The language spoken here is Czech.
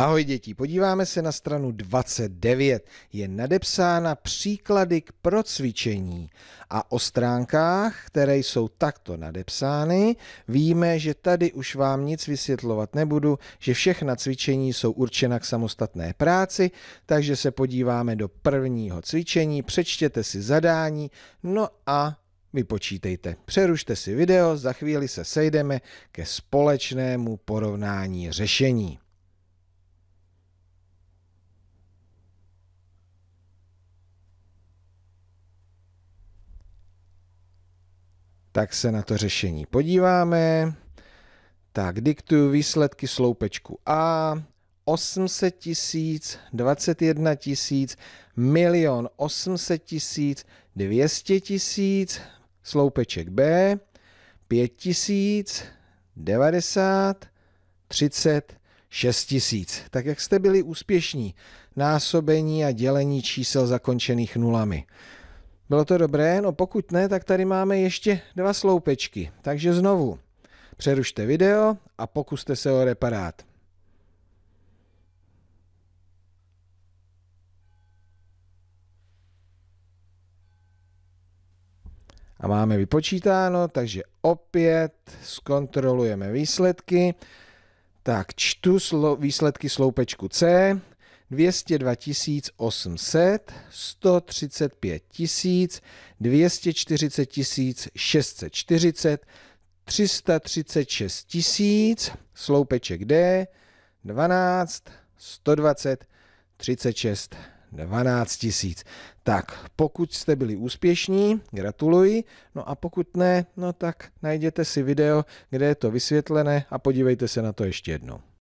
Ahoj děti, podíváme se na stranu 29. Je nadepsána příklady k procvičení a o stránkách, které jsou takto nadepsány, víme, že tady už vám nic vysvětlovat nebudu, že všechna cvičení jsou určena k samostatné práci, takže se podíváme do prvního cvičení, přečtěte si zadání, no a vypočítejte. Přerušte si video, za chvíli se sejdeme ke společnému porovnání řešení. tak se na to řešení podíváme. Tak diktuju výsledky sloupečku A. 800 tisíc, 21 tisíc, milion 800 tisíc, 200 tisíc, sloupeček B, 5 tisíc, 90, 30, 6 tisíc. Tak jak jste byli úspěšní? Násobení a dělení čísel zakončených nulami. Bylo to dobré? No pokud ne, tak tady máme ještě dva sloupečky. Takže znovu, přerušte video a pokuste se o reparát. A máme vypočítáno, takže opět zkontrolujeme výsledky. Tak čtu slo výsledky sloupečku C. 202 800, 135 tisíc, 240 tisíc 640, 336 tisíc, sloupeček D, 12, 120, 36, 12 tisíc. Tak, pokud jste byli úspěšní, gratuluji, no a pokud ne, no tak najděte si video, kde je to vysvětlené a podívejte se na to ještě jednou.